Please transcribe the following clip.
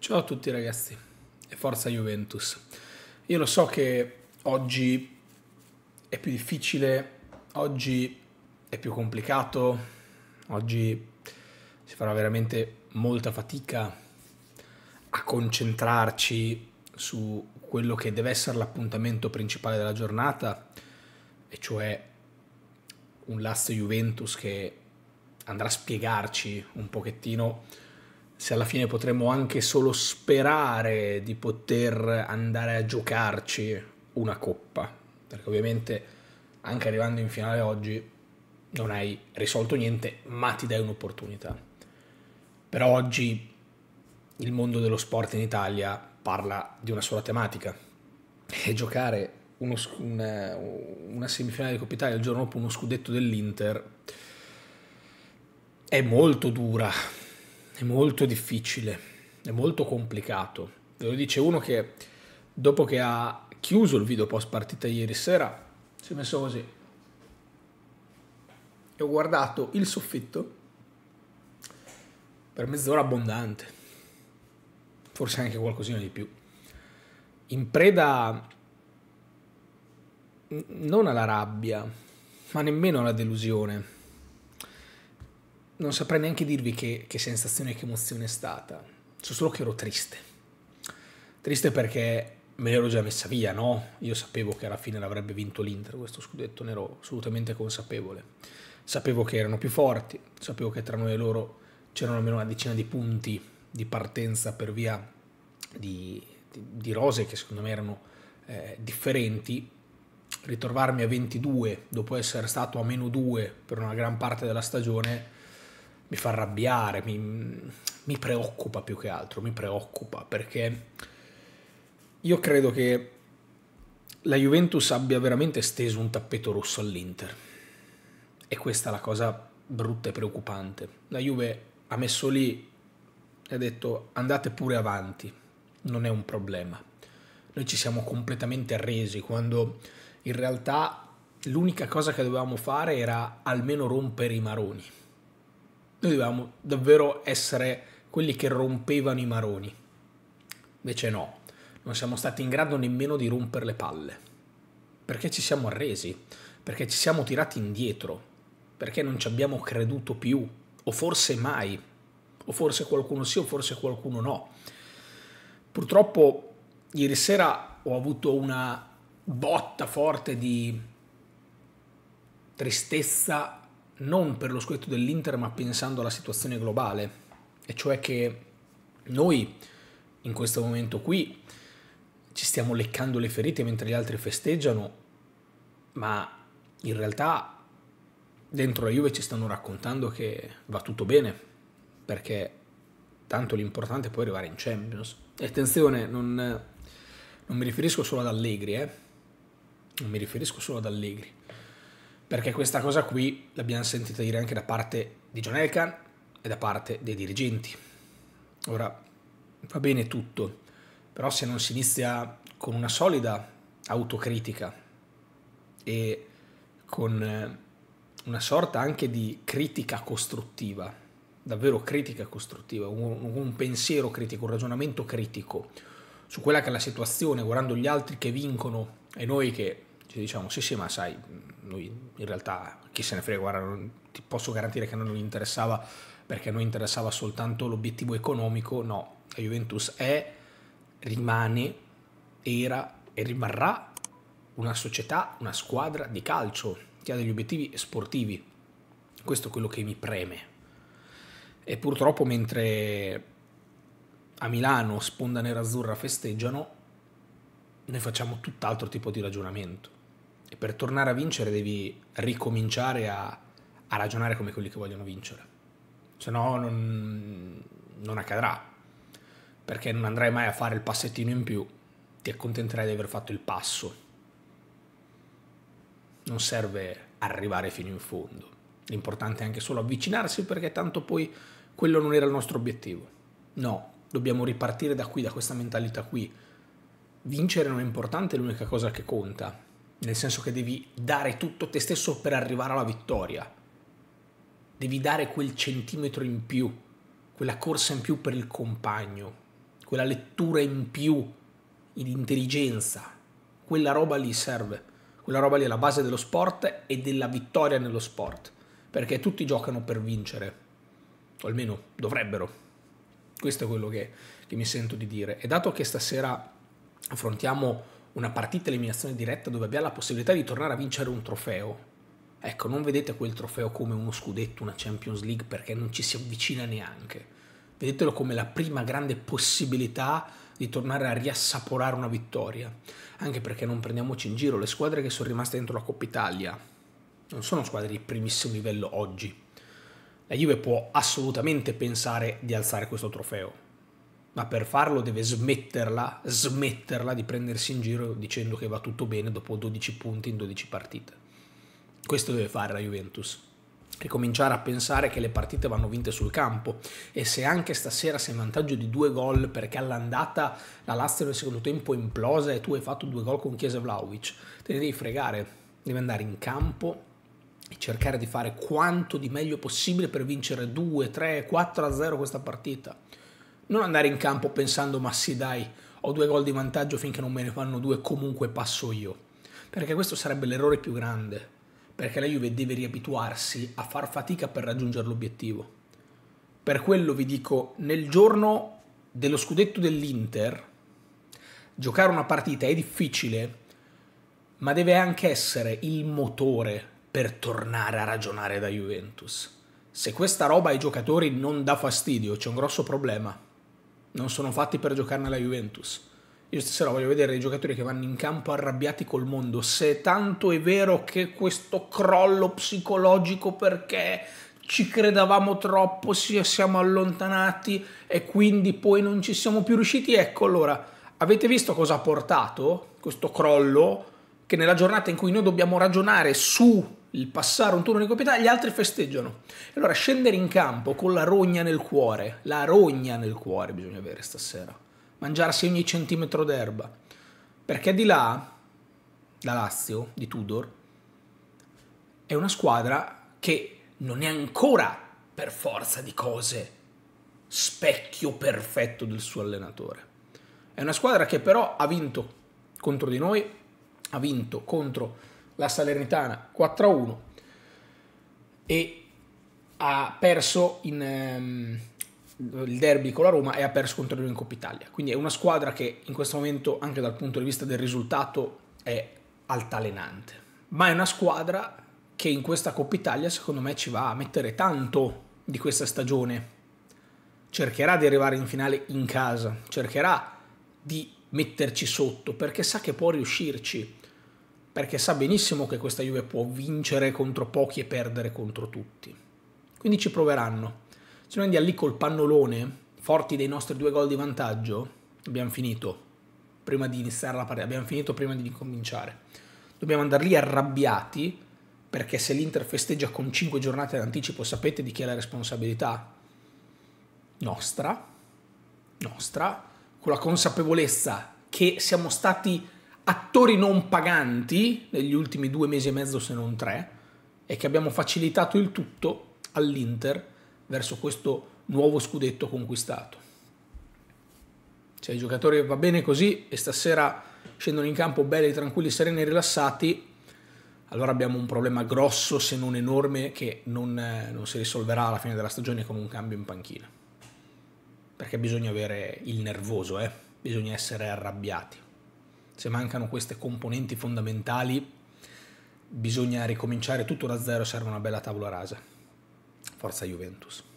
Ciao a tutti ragazzi e forza Juventus. Io lo so che oggi è più difficile, oggi è più complicato, oggi si farà veramente molta fatica a concentrarci su quello che deve essere l'appuntamento principale della giornata, e cioè un Lazio Juventus che andrà a spiegarci un pochettino se alla fine potremmo anche solo sperare di poter andare a giocarci una coppa, perché ovviamente anche arrivando in finale oggi non hai risolto niente, ma ti dai un'opportunità. Però oggi il mondo dello sport in Italia parla di una sola tematica e giocare uno, una, una semifinale di Coppa Italia il giorno dopo uno scudetto dell'Inter è molto dura è molto difficile, è molto complicato. Ve lo dice uno che dopo che ha chiuso il video post partita ieri sera si è messo così e ho guardato il soffitto per mezz'ora abbondante, forse anche qualcosina di più, in preda non alla rabbia, ma nemmeno alla delusione non saprei neanche dirvi che, che sensazione e che emozione è stata. So solo che ero triste. Triste perché me l'ero già messa via, no? Io sapevo che alla fine l'avrebbe vinto l'Inter questo scudetto, ne ero assolutamente consapevole. Sapevo che erano più forti, sapevo che tra noi e loro c'erano almeno una decina di punti di partenza per via di, di, di rose che secondo me erano eh, differenti. Ritrovarmi a 22 dopo essere stato a meno 2 per una gran parte della stagione mi fa arrabbiare, mi, mi preoccupa più che altro, mi preoccupa perché io credo che la Juventus abbia veramente steso un tappeto rosso all'Inter e questa è la cosa brutta e preoccupante. La Juve ha messo lì e ha detto andate pure avanti, non è un problema. Noi ci siamo completamente arresi quando in realtà l'unica cosa che dovevamo fare era almeno rompere i maroni noi dovevamo davvero essere quelli che rompevano i maroni. Invece no, non siamo stati in grado nemmeno di rompere le palle. Perché ci siamo arresi, perché ci siamo tirati indietro, perché non ci abbiamo creduto più, o forse mai, o forse qualcuno sì o forse qualcuno no. Purtroppo ieri sera ho avuto una botta forte di tristezza non per lo scudetto dell'Inter ma pensando alla situazione globale, e cioè che noi in questo momento qui ci stiamo leccando le ferite mentre gli altri festeggiano, ma in realtà dentro la Juve ci stanno raccontando che va tutto bene, perché tanto l'importante è poi arrivare in Champions. E attenzione, non, non mi riferisco solo ad Allegri, eh? non mi riferisco solo ad Allegri, perché questa cosa qui l'abbiamo sentita dire anche da parte di John Elkan e da parte dei dirigenti. Ora, va bene tutto, però se non si inizia con una solida autocritica e con eh, una sorta anche di critica costruttiva, davvero critica costruttiva, un, un, pensiero critico, un ragionamento critico su quella che è la situazione, guardando gli altri che vincono e noi che ci diciamo sì sì ma sai, noi in realtà chi se ne frega, guarda, non, ti posso garantire che non gli interessava perché a noi interessava soltanto l'obiettivo economico, no, la Juventus è, rimane, era e rimarrà una società, una squadra di calcio che ha degli obiettivi sportivi. Questo è quello che mi preme. E purtroppo mentre a Milano Sponda Nerazzurra festeggiano, noi facciamo tutt'altro tipo di ragionamento. E per tornare a vincere devi ricominciare a, a ragionare come quelli che vogliono vincere. Se no non, non accadrà, perché non andrai mai a fare il passettino in più, ti accontenterai di aver fatto il passo. Non serve arrivare fino in fondo. L'importante è anche solo avvicinarsi perché tanto poi quello non era il nostro obiettivo. No, dobbiamo ripartire da qui, da questa mentalità qui. Vincere non è importante, è l'unica cosa che conta nel senso che devi dare tutto te stesso per arrivare alla vittoria. Devi dare quel centimetro in più, quella corsa in più per il compagno, quella lettura in più in intelligenza. Quella roba lì serve, quella roba lì è la base dello sport e della vittoria nello sport, perché tutti giocano per vincere, o almeno dovrebbero. Questo è quello che, che mi sento di dire. E dato che stasera affrontiamo una partita eliminazione diretta dove abbiamo la possibilità di tornare a vincere un trofeo. Ecco, non vedete quel trofeo come uno scudetto, una Champions League, perché non ci si avvicina neanche. Vedetelo come la prima grande possibilità di tornare a riassaporare una vittoria. Anche perché non prendiamoci in giro, le squadre che sono rimaste dentro la Coppa Italia non sono squadre di primissimo livello oggi. La Juve può assolutamente pensare di alzare questo trofeo, ma per farlo deve smetterla, smetterla di prendersi in giro dicendo che va tutto bene dopo 12 punti in 12 partite. Questo deve fare la Juventus. Ricominciare a pensare che le partite vanno vinte sul campo e se anche stasera sei in vantaggio di due gol perché all'andata la Lazio nel secondo tempo implosa e tu hai fatto due gol con Chiesa Vlaovic, te ne devi fregare, devi andare in campo e cercare di fare quanto di meglio possibile per vincere 2, 3, 4 a 0 questa partita non andare in campo pensando ma sì dai, ho due gol di vantaggio finché non me ne fanno due, comunque passo io. Perché questo sarebbe l'errore più grande, perché la Juve deve riabituarsi a far fatica per raggiungere l'obiettivo. Per quello vi dico, nel giorno dello scudetto dell'Inter, giocare una partita è difficile, ma deve anche essere il motore per tornare a ragionare da Juventus. Se questa roba ai giocatori non dà fastidio, c'è un grosso problema non sono fatti per giocare nella Juventus. Io stasera voglio vedere i giocatori che vanno in campo arrabbiati col mondo. Se tanto è vero che questo crollo psicologico perché ci credevamo troppo, ci siamo allontanati e quindi poi non ci siamo più riusciti, ecco allora, avete visto cosa ha portato questo crollo? Che nella giornata in cui noi dobbiamo ragionare su il passare un turno di proprietà, gli altri festeggiano. Allora scendere in campo con la rogna nel cuore, la rogna nel cuore bisogna avere stasera, mangiarsi ogni centimetro d'erba, perché di là, da Lazio, di Tudor, è una squadra che non è ancora per forza di cose specchio perfetto del suo allenatore. È una squadra che però ha vinto contro di noi, ha vinto contro la Salernitana 4-1 e ha perso in, um, il derby con la Roma e ha perso contro lui in Coppa Italia. Quindi è una squadra che in questo momento, anche dal punto di vista del risultato, è altalenante. Ma è una squadra che in questa Coppa Italia, secondo me, ci va a mettere tanto di questa stagione. Cercherà di arrivare in finale in casa, cercherà di metterci sotto perché sa che può riuscirci perché sa benissimo che questa Juve può vincere contro pochi e perdere contro tutti. Quindi ci proveranno. Se noi andiamo lì col pannolone, forti dei nostri due gol di vantaggio, abbiamo finito prima di iniziare la partita, abbiamo finito prima di cominciare. Dobbiamo andare lì arrabbiati, perché se l'Inter festeggia con 5 giornate d'anticipo, sapete di chi è la responsabilità? Nostra, nostra, con la consapevolezza che siamo stati attori non paganti negli ultimi due mesi e mezzo se non tre e che abbiamo facilitato il tutto all'Inter verso questo nuovo scudetto conquistato. Se ai giocatori va bene così e stasera scendono in campo belli, tranquilli, sereni e rilassati, allora abbiamo un problema grosso se non enorme che non, eh, non si risolverà alla fine della stagione con un cambio in panchina. Perché bisogna avere il nervoso, eh? bisogna essere arrabbiati se mancano queste componenti fondamentali bisogna ricominciare tutto da zero, serve una bella tavola rasa. Forza Juventus.